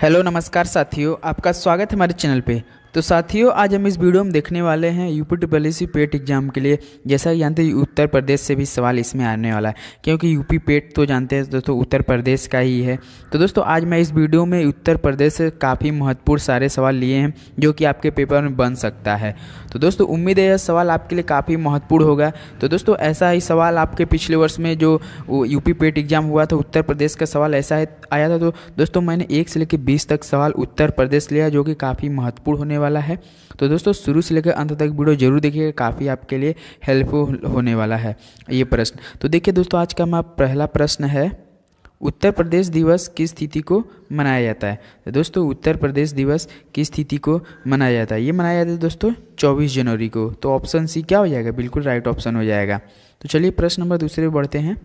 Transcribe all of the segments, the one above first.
hello नमस्कार साथियों आपका स्वागत है हमारे चैनल पे तो साथियों आज हम इस वीडियो में देखने वाले हैं यूपी ट्रिपल पेट एग्जाम के लिए जैसा कि जानते हैं उत्तर प्रदेश से भी सवाल इसमें आने वाला है क्योंकि यूपी पेट तो जानते हैं दोस्तों उत्तर प्रदेश का ही है तो दोस्तों आज मैं इस वीडियो में उत्तर प्रदेश से काफ़ी महत्वपूर्ण सारे सवाल लिए हैं जो कि आपके पेपर में बन सकता है तो दोस्तों उम्मीद है यह सवाल आपके लिए काफ़ी महत्वपूर्ण होगा तो दोस्तों ऐसा ही सवाल आपके पिछले वर्ष में जो यूपी पेट एग्जाम हुआ था उत्तर प्रदेश का सवाल ऐसा आया था तो दोस्तों मैंने एक से लेकर बीस तक सवाल उत्तर प्रदेश लिया जो कि काफ़ी महत्वपूर्ण होने वाला वाला है तो दोस्तों शुरू से लेकर अंत तक वीडियो जरूर देखिए काफ़ी आपके लिए हेल्पफुल होने वाला है ये प्रश्न तो देखिए दोस्तों आज का हमारा पहला प्रश्न है उत्तर प्रदेश दिवस किस तिथि को मनाया जाता है तो दोस्तों उत्तर प्रदेश दिवस किस तिथि को मनाया जाता है ये मनाया जाता है दोस्तों 24 जनवरी को तो ऑप्शन सी क्या हो जाएगा बिल्कुल राइट ऑप्शन हो जाएगा तो चलिए प्रश्न नंबर दूसरे बढ़ते हैं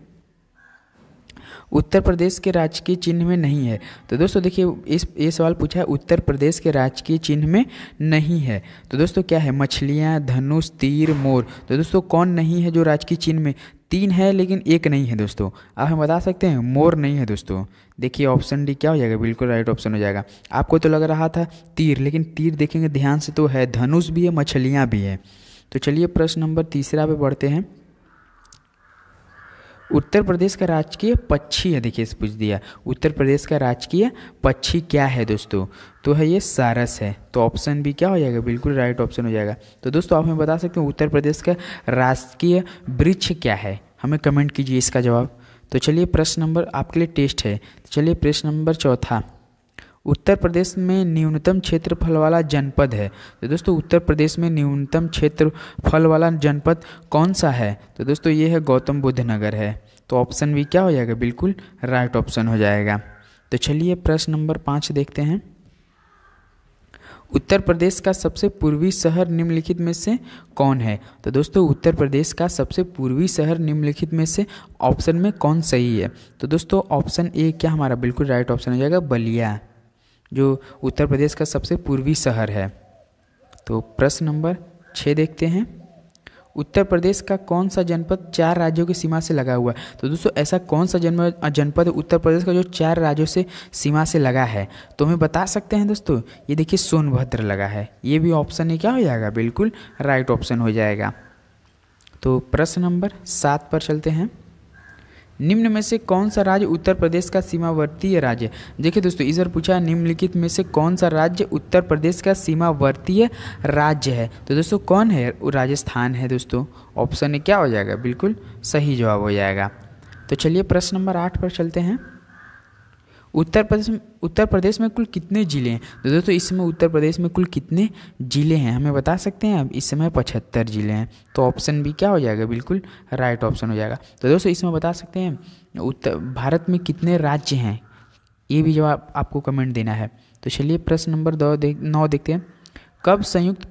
उत्तर प्रदेश के राजकीय चिन्ह में नहीं है तो दोस्तों देखिए इस ये सवाल पूछा है उत्तर प्रदेश के राजकीय चिन्ह में नहीं है तो दोस्तों क्या है मछलियाँ धनुष तीर मोर तो दोस्तों कौन नहीं है जो राजकीय चिन्ह में तीन है लेकिन एक नहीं है दोस्तों आप हम बता सकते हैं मोर नहीं है दोस्तों देखिए ऑप्शन डी क्या हो जाएगा बिल्कुल राइट ऑप्शन हो जाएगा आपको तो लग रहा था तीर लेकिन तीर देखेंगे ध्यान से तो है धनुष भी है मछलियाँ भी है तो चलिए प्रश्न नंबर तीसरा पे बढ़ते हैं उत्तर प्रदेश का राजकीय पक्षी है देखिए पूछ दिया उत्तर प्रदेश का राजकीय पक्षी क्या है दोस्तों तो है ये सारस है तो ऑप्शन भी क्या हो जाएगा बिल्कुल राइट ऑप्शन हो जाएगा तो दोस्तों आप हमें बता सकते हैं उत्तर प्रदेश का राजकीय वृक्ष क्या है हमें कमेंट कीजिए इसका जवाब तो चलिए प्रश्न नंबर आपके लिए टेस्ट है तो चलिए प्रश्न नंबर चौथा उत्तर प्रदेश में न्यूनतम क्षेत्रफल वाला जनपद है तो दोस्तों उत्तर प्रदेश में न्यूनतम क्षेत्रफल वाला जनपद कौन सा है तो दोस्तों ये है गौतम बुद्ध नगर है तो ऑप्शन भी क्या हो जाएगा बिल्कुल राइट ऑप्शन हो जाएगा तो चलिए प्रश्न नंबर पाँच देखते हैं उत्तर प्रदेश का सबसे पूर्वी शहर निम्नलिखित में से कौन है तो दोस्तों उत्तर प्रदेश का सबसे पूर्वी शहर निम्नलिखित में से ऑप्शन में कौन सही है तो दोस्तों ऑप्शन ए क्या हमारा बिल्कुल राइट ऑप्शन हो जाएगा बलिया जो उत्तर प्रदेश का सबसे पूर्वी शहर है तो प्रश्न नंबर छः देखते हैं उत्तर प्रदेश का कौन सा जनपद चार राज्यों की सीमा से लगा हुआ है तो दोस्तों ऐसा कौन सा जनपद जनपद उत्तर प्रदेश का जो चार राज्यों से सीमा से लगा है तो हमें बता सकते हैं दोस्तों ये देखिए सोनभद्र लगा है ये भी ऑप्शन है क्या हो जाएगा बिल्कुल राइट ऑप्शन हो जाएगा तो प्रश्न नंबर सात पर चलते हैं निम्न में से कौन सा राज्य उत्तर प्रदेश का सीमावर्तीय राज्य देखिए दोस्तों इस बार पूछा निम्नलिखित में से कौन सा राज्य उत्तर प्रदेश का सीमावर्तीय राज्य है तो दोस्तों कौन है राजस्थान है दोस्तों ऑप्शन क्या हो जाएगा बिल्कुल सही जवाब हो जाएगा तो चलिए प्रश्न नंबर आठ पर चलते हैं उत्तर प्रदेश उत्तर प्रदेश में कुल कितने ज़िले हैं तो दोस्तों इस समय उत्तर प्रदेश में कुल कितने ज़िले हैं हमें बता सकते हैं अब इस समय पचहत्तर ज़िले हैं तो ऑप्शन भी क्या हो जाएगा बिल्कुल राइट ऑप्शन हो जाएगा तो दोस्तों इसमें बता सकते हैं उत्तर भारत में कितने राज्य हैं ये भी जवाब आपको कमेंट देना है तो चलिए प्रश्न नंबर दो देख नौ देखते हैं कब संयुक्त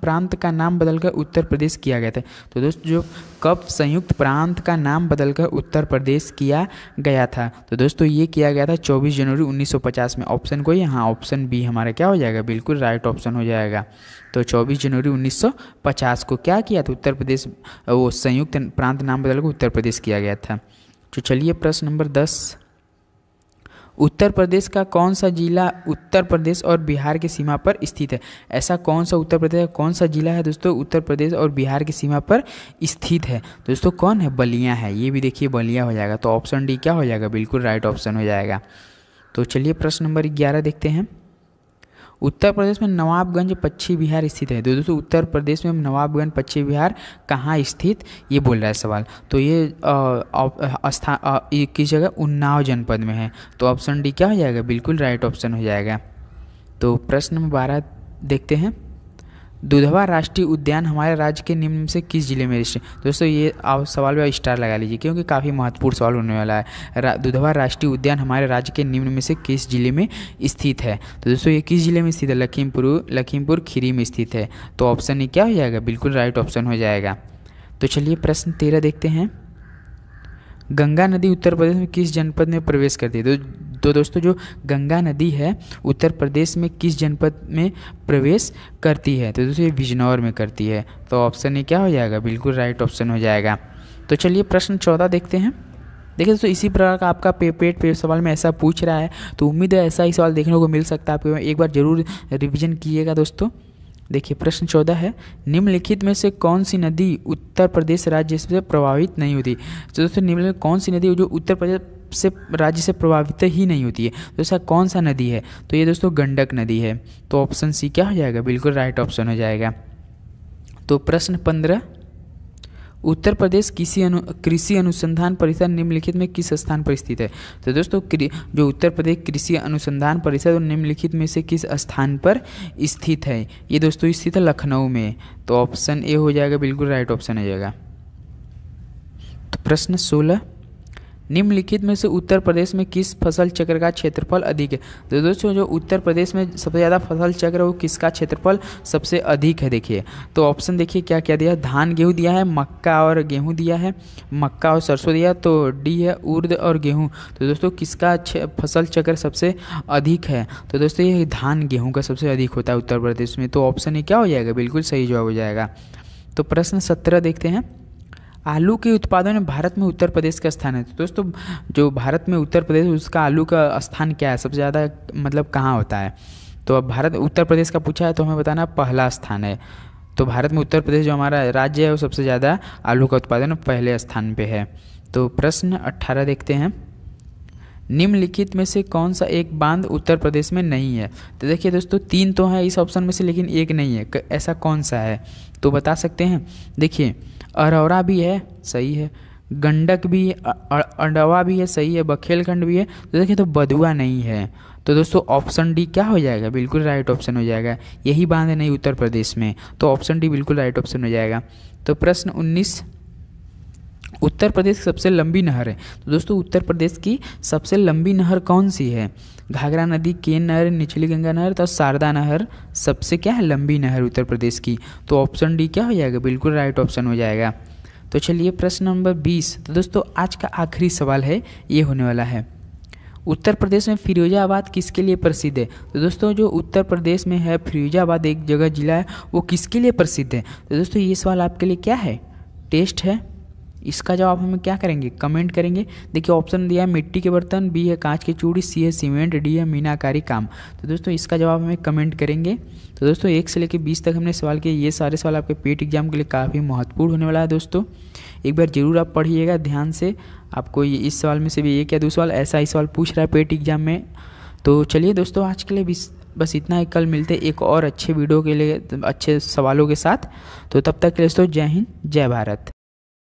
प्रांत का नाम बदलकर उत्तर प्रदेश किया गया था तो दोस्तों जो कब संयुक्त प्रांत का नाम बदलकर उत्तर प्रदेश किया गया था तो दोस्तों ये किया गया था 24 जनवरी 1950 में ऑप्शन को यहाँ ऑप्शन बी हमारा क्या हो जाएगा बिल्कुल राइट ऑप्शन हो जाएगा तो 24 जनवरी 1950 को क्या किया था उत्तर प्रदेश वो संयुक्त प्रांत नाम बदलकर उत्तर प्रदेश किया गया था तो चलिए प्रश्न नंबर दस उत्तर प्रदेश का कौन सा ज़िला उत्तर प्रदेश और बिहार की सीमा पर स्थित है ऐसा कौन सा उत्तर प्रदेश कौन सा ज़िला है दोस्तों उत्तर प्रदेश और बिहार की सीमा पर स्थित है दोस्तों कौन है बलिया है ये भी देखिए बलिया हो जाएगा तो ऑप्शन डी क्या हो जाएगा बिल्कुल राइट ऑप्शन हो जाएगा तो चलिए प्रश्न नंबर ग्यारह देखते हैं उत्तर प्रदेश में नवाबगंज पश्चिम बिहार स्थित है तो दोस्तों उत्तर प्रदेश में नवाबगंज पश्चिम बिहार कहाँ स्थित ये बोल रहा है सवाल तो ये स्थान किस जगह उन्नाव जनपद में है तो ऑप्शन डी क्या हो जाएगा बिल्कुल राइट ऑप्शन हो जाएगा तो प्रश्न नंबर बारह देखते हैं दुधवा राष्ट्रीय उद्यान हमारे राज्य के निम्न से किस जिले में स्थित दोस्तों ये आप सवाल में स्टार लगा लीजिए क्योंकि काफ़ी महत्वपूर्ण सवाल होने वाला है रा, दुधवा राष्ट्रीय उद्यान हमारे राज्य के निम्न में से किस जिले में स्थित है तो दोस्तों ये किस जिले में स्थित है लखीमपुर लखीमपुर खीरी में स्थित है तो ऑप्शन ये क्या हो जाएगा बिल्कुल राइट ऑप्शन हो जाएगा तो चलिए प्रश्न तेरह देखते हैं गंगा नदी उत्तर प्रदेश में किस जनपद में प्रवेश करती है तो तो दोस्तों जो गंगा नदी है उत्तर प्रदेश में किस जनपद में प्रवेश करती है तो दोस्तों ये बिजनौर में करती है तो ऑप्शन ये क्या हो जाएगा बिल्कुल राइट ऑप्शन हो जाएगा तो चलिए प्रश्न चौदह देखते हैं देखिए दोस्तों इसी प्रकार का आपका पे पेट पे सवाल में ऐसा पूछ रहा है तो उम्मीद है ऐसा ही सवाल देखने को मिल सकता है आपको एक बार ज़रूर रिविज़न कीजिएगा दोस्तों देखिए प्रश्न चौदह है निम्नलिखित में से कौन सी नदी उत्तर प्रदेश राज्य से प्रभावित नहीं होती तो दोस्तों निम्नलिखित कौन सी नदी जो उत्तर प्रदेश से राज्य से प्रभावित ही नहीं होती है तो ऐसा कौन सा नदी है तो ये दोस्तों गंडक नदी है तो ऑप्शन सी क्या हो जाएगा बिल्कुल राइट ऑप्शन हो जाएगा तो प्रश्न पंद्रह उत्तर प्रदेश कृषि अनु कृषि अनुसंधान परिषद निम्नलिखित में किस स्थान पर स्थित है तो दोस्तों जो उत्तर प्रदेश कृषि अनुसंधान परिषद और निम्नलिखित में से किस स्थान पर स्थित है ये दोस्तों स्थित है लखनऊ में तो ऑप्शन ए हो जाएगा बिल्कुल राइट ऑप्शन हो जाएगा तो प्रश्न सोलह निम्नलिखित में से उत्तर प्रदेश में किस फसल चक्र का क्षेत्रफल अधिक है तो दोस्तों जो उत्तर प्रदेश में सबसे ज़्यादा फसल चक्र है वो किसका क्षेत्रफल सबसे अधिक है देखिए तो ऑप्शन देखिए क्या क्या दिया धान गेहूँ दिया है मक्का और गेहूँ दिया है मक्का और सरसों दिया तो डी है उर्द और गेहूँ तो दोस्तों किसका फसल चक्र सबसे अधिक है तो दोस्तों ये धान गेहूँ का सबसे अधिक होता है उत्तर प्रदेश में तो ऑप्शन ये क्या हो जाएगा बिल्कुल सही जवाब हो जाएगा तो प्रश्न सत्रह देखते हैं आलू के उत्पादन में भारत में उत्तर प्रदेश का स्थान है तो दोस्तों जो भारत में उत्तर प्रदेश उसका आलू का स्थान क्या है सबसे ज़्यादा मतलब कहाँ होता है तो अब भारत उत्तर प्रदेश का पूछा है तो हमें बताना पहला स्थान है तो भारत में उत्तर प्रदेश जो हमारा राज्य है वो सबसे ज़्यादा आलू का उत्पादन पहले स्थान पर है तो प्रश्न अट्ठारह देखते हैं निम्नलिखित में से कौन सा एक बांध उत्तर प्रदेश में नहीं है तो देखिए दोस्तों तीन तो हैं इस ऑप्शन में से लेकिन एक नहीं है ऐसा कौन सा है तो बता सकते हैं देखिए अरौरा भी है सही है गंडक भी अंडवा भी है सही है बखेलखंड भी है तो देखिए तो बदुआ नहीं है तो दोस्तों ऑप्शन डी क्या हो जाएगा बिल्कुल राइट ऑप्शन हो जाएगा यही बांध है नहीं उत्तर प्रदेश में तो ऑप्शन डी बिल्कुल राइट ऑप्शन हो जाएगा तो प्रश्न उन्नीस उत्तर प्रदेश की सबसे लंबी नहर है तो दोस्तों उत्तर प्रदेश की सबसे लंबी नहर कौन सी है घाघरा नदी केन नहर निचली गंगा नहर तो शारदा नहर सबसे क्या है लंबी नहर उत्तर प्रदेश की तो ऑप्शन डी क्या हो जाएगा बिल्कुल राइट ऑप्शन हो जाएगा तो चलिए प्रश्न नंबर बीस तो दोस्तों आज का आखिरी सवाल है ये होने वाला है उत्तर प्रदेश में फिरोजाबाद किसके लिए प्रसिद्ध है तो दोस्तों जो उत्तर प्रदेश में है फिरोजाबाद एक जगह जिला है वो किसके लिए प्रसिद्ध है तो दोस्तों ये सवाल आपके लिए क्या है टेस्ट है इसका जवाब हमें क्या करेंगे कमेंट करेंगे देखिए ऑप्शन दिया है मिट्टी के बर्तन बी है कांच की चूड़ी सी है सीमेंट डी है मीनाकारी काम तो दोस्तों इसका जवाब हमें कमेंट करेंगे तो दोस्तों एक से लेकर बीस तक हमने सवाल किए ये सारे सवाल आपके पेट एग्जाम के लिए काफ़ी महत्वपूर्ण होने वाला है दोस्तों एक बार ज़रूर आप पढ़िएगा ध्यान से आपको ये इस सवाल में से भी एक या दो सवाल ऐसा ही सवाल पूछ रहा है पेट एग्जाम में तो चलिए दोस्तों आज के लिए बस इतना ही कल मिलते एक और अच्छे वीडियो के लिए अच्छे सवालों के साथ तो तब तक के लिए दोस्तों जय हिंद जय भारत